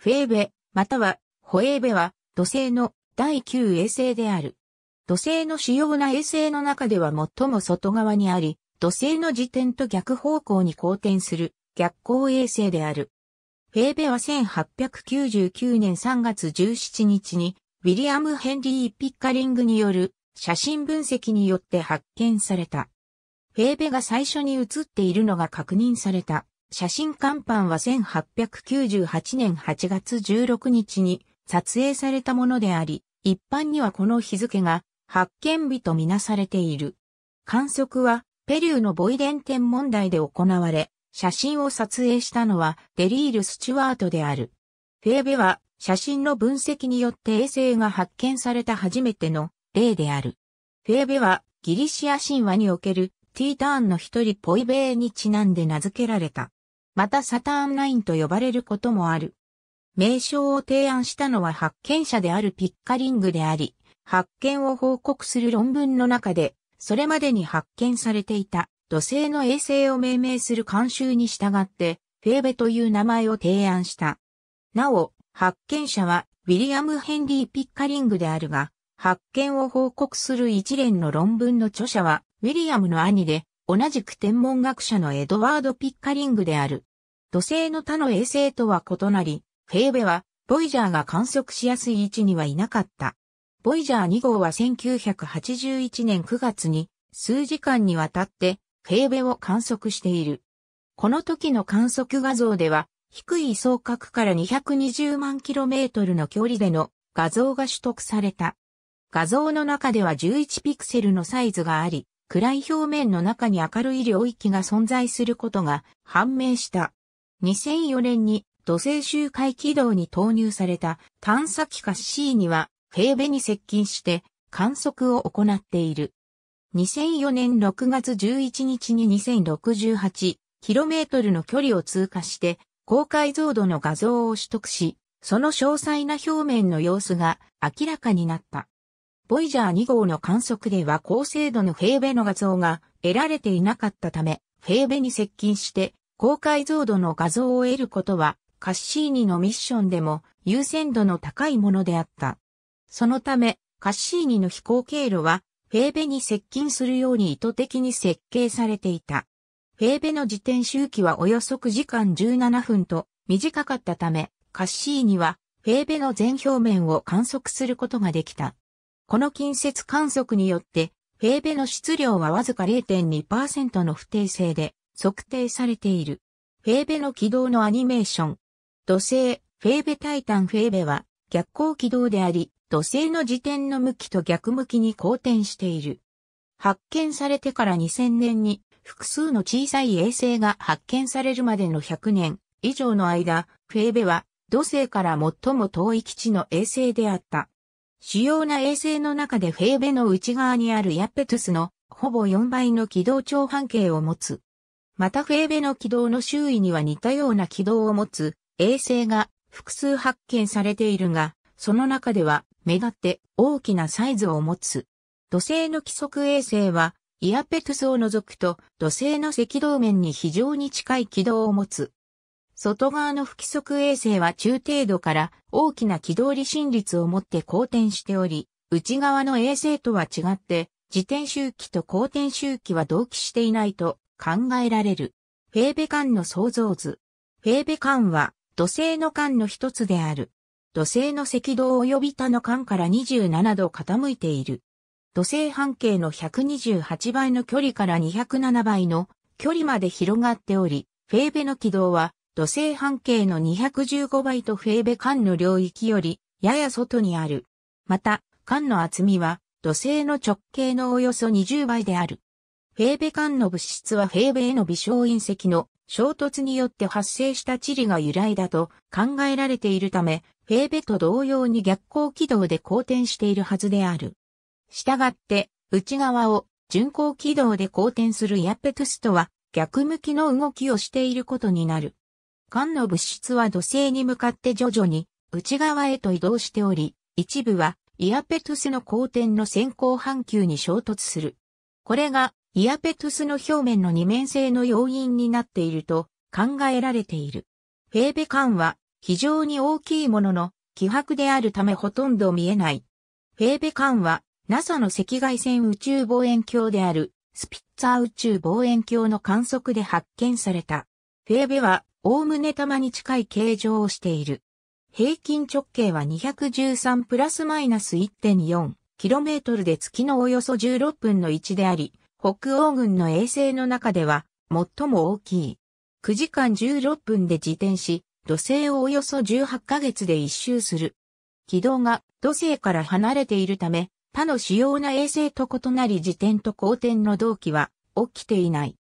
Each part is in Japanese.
フェーベ、またはホエーベは土星の第9衛星である。土星の主要な衛星の中では最も外側にあり、土星の時点と逆方向に交転する逆光衛星である。フェーベは1899年3月17日に、ウィリアム・ヘンリー・ピッカリングによる写真分析によって発見された。フェーベが最初に写っているのが確認された写真看板は1898年8月16日に撮影されたものであり、一般にはこの日付が発見日とみなされている。観測はペリューのボイデン天文台で行われ、写真を撮影したのはデリール・スチュワートである。フェーベは写真の分析によって衛星が発見された初めての例である。フェーベはギリシア神話におけるティーターンの一人ポイベーにちなんで名付けられた。またサターンラインと呼ばれることもある。名称を提案したのは発見者であるピッカリングであり、発見を報告する論文の中で、それまでに発見されていた土星の衛星を命名する慣習に従って、フェーベという名前を提案した。なお、発見者はウィリアム・ヘンリー・ピッカリングであるが、発見を報告する一連の論文の著者は、ウィリアムの兄で、同じく天文学者のエドワード・ピッカリングである。土星の他の衛星とは異なり、フェーベは、ボイジャーが観測しやすい位置にはいなかった。ボイジャー2号は1981年9月に、数時間にわたって、フェーベを観測している。この時の観測画像では、低い総角から220万キロメートルの距離での画像が取得された。画像の中では11ピクセルのサイズがあり、暗い表面の中に明るい領域が存在することが判明した。2004年に土星周回軌道に投入された探査機カッシーはフェーベに接近して観測を行っている。2004年6月11日に 2068km の距離を通過して高解像度の画像を取得し、その詳細な表面の様子が明らかになった。ボイジャー2号の観測では高精度のフェーベの画像が得られていなかったため、フェーベに接近して高解像度の画像を得ることは、カッシーニのミッションでも優先度の高いものであった。そのため、カッシーニの飛行経路は、フェーベに接近するように意図的に設計されていた。フェーベの自転周期はおよそ9時間17分と短かったため、カッシーニはフェーベの全表面を観測することができた。この近接観測によって、フェーベの質量はわずか0.2%の不定性で、測定されている。フェーベの軌道のアニメーション。土星、フェーベタイタンフェーベは逆行軌道であり、土星の時点の向きと逆向きに好転している。発見されてから2000年に複数の小さい衛星が発見されるまでの100年以上の間、フェーベは土星から最も遠い基地の衛星であった。主要な衛星の中でフェーベの内側にあるヤッペトゥスのほぼ4倍の軌道長半径を持つまたフェーベの軌道の周囲には似たような軌道を持つ衛星が複数発見されているが、その中では目立って大きなサイズを持つ。土星の規則衛星はイアペトゥスを除くと土星の赤道面に非常に近い軌道を持つ。外側の不規則衛星は中程度から大きな軌道離心率を持って公転しており、内側の衛星とは違って自転周期と公転周期は同期していないと考えられる。フェーベ艦の創造図。フェーベ艦は土星の艦の一つである。土星の赤道及び他の艦から27度傾いている。土星半径の128倍の距離から207倍の距離まで広がっており、フェーベの軌道は土星半径の215倍とフェーベ艦の領域よりやや外にある。また、艦の厚みは土星の直径のおよそ20倍である。フェーベ間の物質はフェーベへの微小隕石の衝突によって発生した地理が由来だと考えられているため、フェーベと同様に逆光軌道で公転しているはずである。したがって、内側を巡航軌道で公転するイアペトゥスとは逆向きの動きをしていることになる。間の物質は土星に向かって徐々に内側へと移動しており、一部はイアペトゥスの公転の先行半球に衝突する。これがイアペトゥスの表面の二面性の要因になっていると考えられている。フェーベ管は非常に大きいものの希薄であるためほとんど見えない。フェーベ管は NASA の赤外線宇宙望遠鏡であるスピッツァー宇宙望遠鏡の観測で発見された。フェーベはおおむね玉に近い形状をしている。平均直径は213プラスマイナス 1.4km で月のおよそ16分の1であり、北欧軍の衛星の中では最も大きい。9時間16分で自転し、土星をおよそ18ヶ月で一周する。軌道が土星から離れているため、他の主要な衛星と異なり自転と公転の同期は起きていない。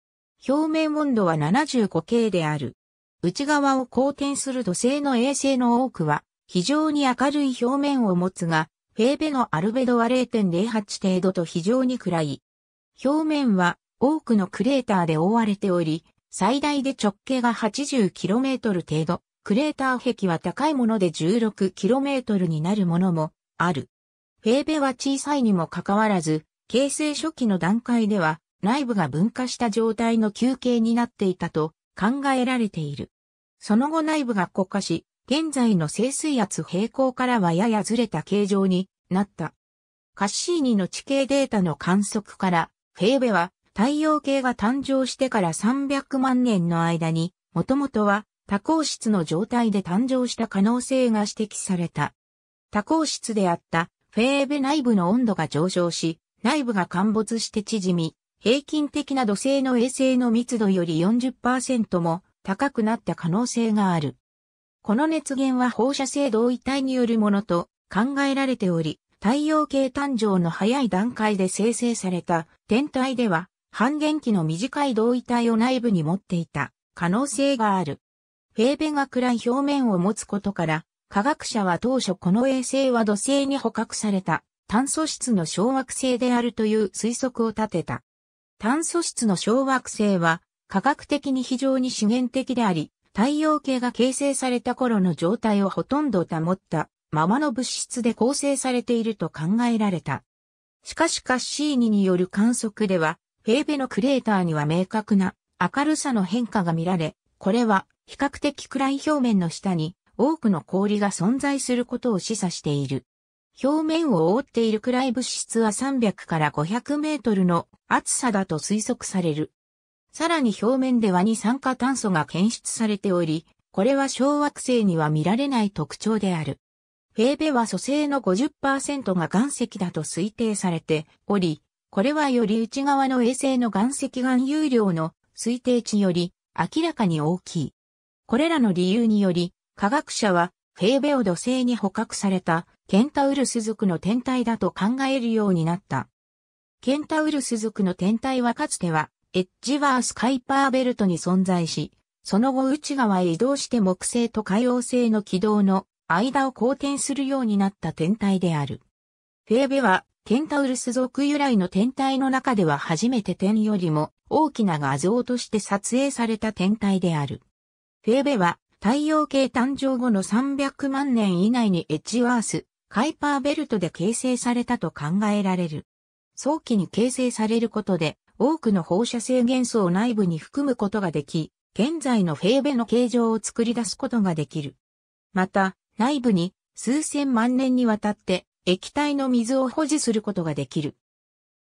表面温度は75系である。内側を公転する土星の衛星の多くは非常に明るい表面を持つが、フェーベのアルベドは0.08程度と非常に暗い。表面は多くのクレーターで覆われており、最大で直径が 80km 程度、クレーター壁は高いもので 16km になるものもある。フェーベは小さいにもかかわらず、形成初期の段階では内部が分化した状態の球形になっていたと考えられている。その後内部が固化し、現在の静水圧平行からはややずれた形状になった。カッシーニの地形データの観測からフェーベは太陽系が誕生してから300万年の間に、もともとは多孔質の状態で誕生した可能性が指摘された。多孔質であったフェーベ内部の温度が上昇し、内部が陥没して縮み、平均的な土星の衛星の密度より40%も高くなった可能性がある。この熱源は放射性同位体によるものと考えられており、太陽系誕生の早い段階で生成された天体では半減期の短い同位体を内部に持っていた可能性がある。フェーベが暗い表面を持つことから科学者は当初この衛星は土星に捕獲された炭素質の小惑星であるという推測を立てた。炭素質の小惑星は科学的に非常に資源的であり、太陽系が形成された頃の状態をほとんど保ったままの物質で構成されていると考えられた。しかしカッシーニによる観測では、フェーベのクレーターには明確な明るさの変化が見られ、これは比較的暗い表面の下に多くの氷が存在することを示唆している。表面を覆っている暗い物質は300から500メートルの厚さだと推測される。さらに表面では二酸化炭素が検出されており、これは小惑星には見られない特徴である。フェーベは蘇生の50%が岩石だと推定されており、これはより内側の衛星の岩石含有量の推定値より明らかに大きい。これらの理由により、科学者はフェーベを土星に捕獲されたケンタウルス族の天体だと考えるようになった。ケンタウルス族の天体はかつてはエッジワース・カイパーベルトに存在し、その後内側へ移動して木星と海王星の軌道の間を公転するようになった天体である。フェーベは、ケンタウルス属由来の天体の中では初めて天よりも大きな画像として撮影された天体である。フェーベは、太陽系誕生後の300万年以内にエッジワース、カイパーベルトで形成されたと考えられる。早期に形成されることで、多くの放射性元素を内部に含むことができ、現在のフェーベの形状を作り出すことができる。また、内部に数千万年にわたって液体の水を保持することができる。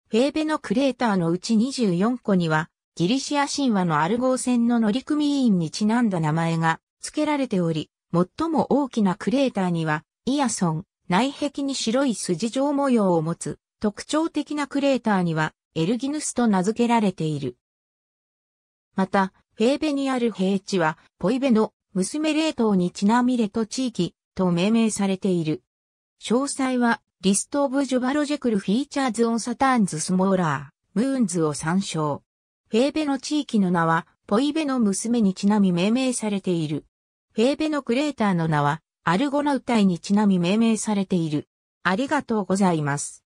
フェーベのクレーターのうち24個には、ギリシア神話のアルゴー船の乗組員にちなんだ名前が付けられており、最も大きなクレーターには、イアソン、内壁に白い筋状模様を持つ、特徴的なクレーターには、エルギヌスと名付けられている。また、フェーベにある平地は、ポイベの娘レ島にちなみれと地域、と命名されている。詳細は、リストオブジョバロジェクルフィーチャーズオンサターンズスモーラー、ムーンズを参照。フェーベの地域の名は、ポイベの娘にちなみ命名されている。フェーベのクレーターの名は、アルゴナウタイにちなみ命名されている。ありがとうございます。